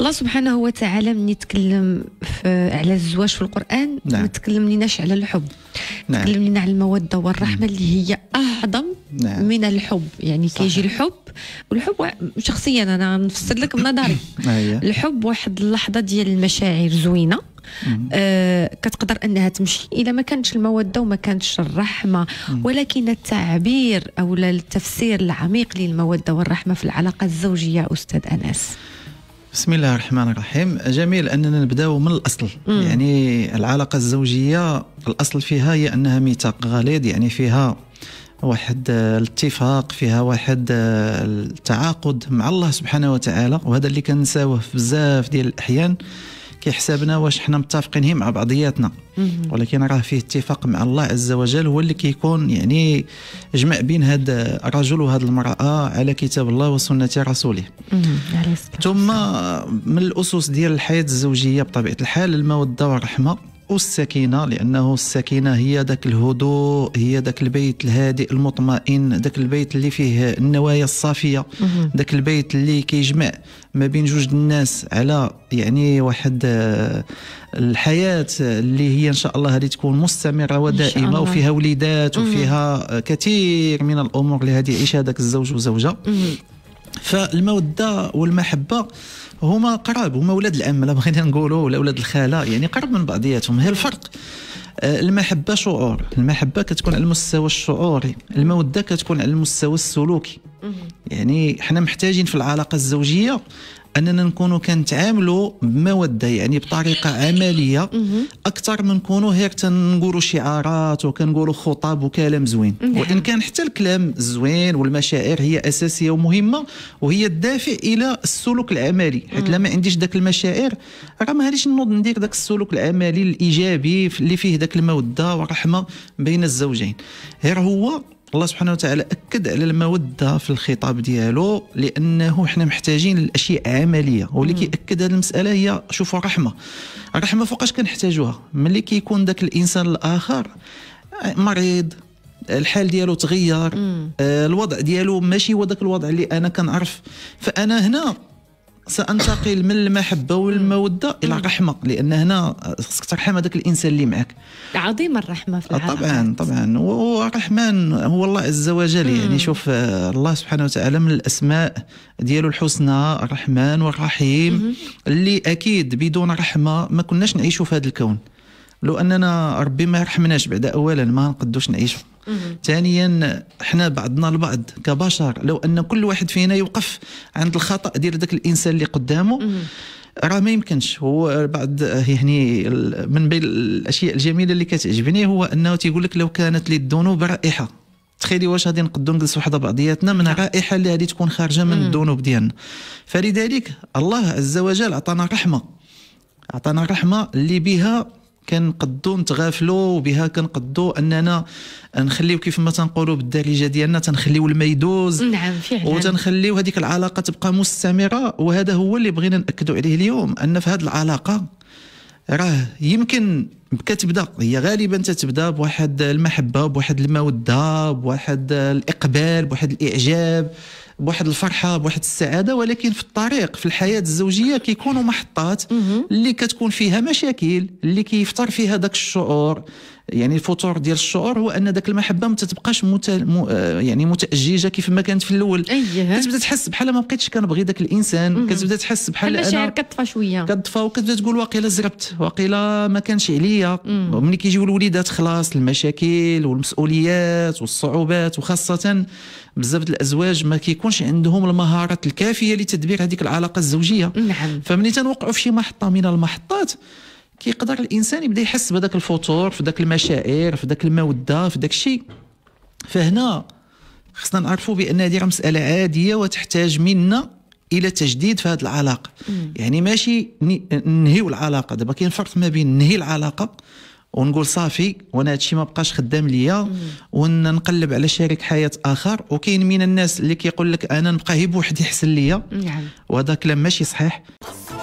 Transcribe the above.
الله سبحانه وتعالى من يتكلم على الزواج في القران نعم. ما تكلم لناش على الحب نعم. تكلم لنا على الموده والرحمه اللي هي اعظم نعم. من الحب يعني كيجي الحب والحب شخصيا انا نفسر لك بنظري أيوة. الحب واحد اللحظه ديال المشاعر زوينه آه كتقدر انها تمشي الى ما كانتش الموده وما كانتش الرحمه مم. ولكن التعبير او التفسير العميق للموده والرحمه في العلاقه الزوجيه استاذ انس بسم الله الرحمن الرحيم جميل اننا نبداو من الاصل مم. يعني العلاقه الزوجيه الاصل فيها هي انها ميثاق غليظ يعني فيها واحد آه، الاتفاق فيها واحد آه، التعاقد مع الله سبحانه وتعالى وهذا اللي كنساوه في بزاف ديال الاحيان كيحسبنا واش حنا متفقين هي مع بعضياتنا ولكن راه فيه اتفاق مع الله عز وجل هو اللي كيكون يعني جمع بين هذا الرجل وهذه المراه على كتاب الله وسنه رسوله ثم من الاسس ديال الحياه الزوجيه بطبيعه الحال الموده والرحمه والسكينة لأنه السكينة هي ذاك الهدوء هي ذاك البيت الهادئ المطمئن ذاك البيت اللي فيه النوايا الصافية ذاك البيت اللي كيجمع ما بين جوج الناس على يعني واحد آه، الحياة اللي هي إن شاء الله هذه تكون مستمرة ودائمة وفيها وليدات وفيها كثير من الأمور اللي هذه يعيشها ذاك الزوج وزوجة فالموده والمحبه هما قراب هما ولاد العم لا بغينا نقولوا ولا ولاد الخاله يعني قرب من بعضياتهم هي الفرق آه، المحبه شعور المحبه كتكون على المستوى الشعوري الموده كتكون على المستوى السلوكي يعني حنا محتاجين في العلاقه الزوجيه اننا نكونوا كنتعاملوا بموده يعني بطريقه عمليه اكثر من نكونوا هيك تنقولوا شعارات وكنقولوا خطاب وكلام زوين نعم. وان كان حتى الكلام الزوين والمشاعر هي اساسيه ومهمه وهي الدافع الى السلوك العملي حيت لما عنديش داك المشاعر راه ما غاديش نوض ندير داك السلوك العملي الايجابي اللي فيه داك الموده والرحمه بين الزوجين غير هو الله سبحانه وتعالى اكد على الموده في الخطاب ديالو لانه حنا محتاجين لاشياء عمليه واللي كياكد هذه المساله هي شوفوا الرحمه الرحمه فوقاش كنحتاجوها ملي كيكون داك الانسان الاخر مريض الحال ديالو تغير آه، الوضع ديالو ماشي هو داك الوضع اللي انا كنعرف فانا هنا سانتقل من المحبه والموده الى الرحمه لان هنا خصك ترحم هذاك الانسان اللي معك عظيمه الرحمه في العالم طبعا طبعا والرحمن هو الله عز وجل يعني شوف الله سبحانه وتعالى من الاسماء ديالو الحسنى الرحمن والرحيم اللي اكيد بدون رحمه ما كناش نعيشوا في هذا الكون لو اننا ربي ما يرحمناش بعد اولا ما نقدوش نعيشوا ثانيا حنا بعضنا البعض كبشر لو ان كل واحد فينا يوقف عند الخطا ديال ذاك الانسان اللي قدامه راه ما يمكنش هو بعد يعني من بين الاشياء الجميله اللي كتعجبني هو انه تيقول لك لو كانت لي الذنوب رائحه تخيلي واش غادي نقدو نجلسو حدا بعضياتنا من نعم. الرائحه اللي غادي تكون خارجه من الذنوب ديالنا فلذلك الله عز وجل عطانا رحمه عطانا رحمه اللي بها كنقدو نتغافلوا وبها كنقدو اننا نخليو كيف ما تنقولوا بالدارجه ديالنا تنخليو الما يدوز نعم فعلا وتنخليو هذيك العلاقه تبقى مستمره وهذا هو اللي بغينا ناكدوا عليه اليوم ان في هذه العلاقه راه يمكن كتبدا هي غالبا تتبدا بواحد المحبه بواحد الموده بواحد الاقبال بواحد الاعجاب بواحد الفرحه بواحد السعاده ولكن في الطريق في الحياه الزوجيه كيكونوا محطات اللي كتكون فيها مشاكل اللي كيفطر فيها داك الشعور يعني الفتور ديال الشعور هو ان ذاك المحبه ما تتبقاش مت... م... آه، يعني متاججه كيف ما كانت في الاول أيه. كتبدا تحس بحال ما بقيتش كنبغي ذاك الانسان كتبدا تحس بحال انا كتطفى شويه كتطفى وكتبدا تقول واقيلا زربت واقيلا ما كانش عليا ملي كيجيو الوليدات خلاص المشاكل والمسؤوليات والصعوبات وخاصه بزاف الازواج ما كيكونش عندهم المهارات الكافيه لتدبير هذيك العلاقه الزوجيه نعم فملي تنوقعوا في شي محطه من المحطات كيقدر الانسان يبدا يحس بهذاك الفتور في ذاك المشاعر في ذاك الموده في ذاك الشيء فهنا خصنا نعرفوا بان هذه راه مساله عاديه وتحتاج منا الى تجديد في هذه العلاقه مم. يعني ماشي نهيو العلاقه دابا كاين فرق ما بين نهي العلاقه ونقول صافي وانا هادشي ما بقاش خدام ليا ونقلب على شريك حياه اخر وكاين من الناس اللي كيقول لك انا نبقى هي بوحدي حسن ليا نعم. وهذا كلام ماشي صحيح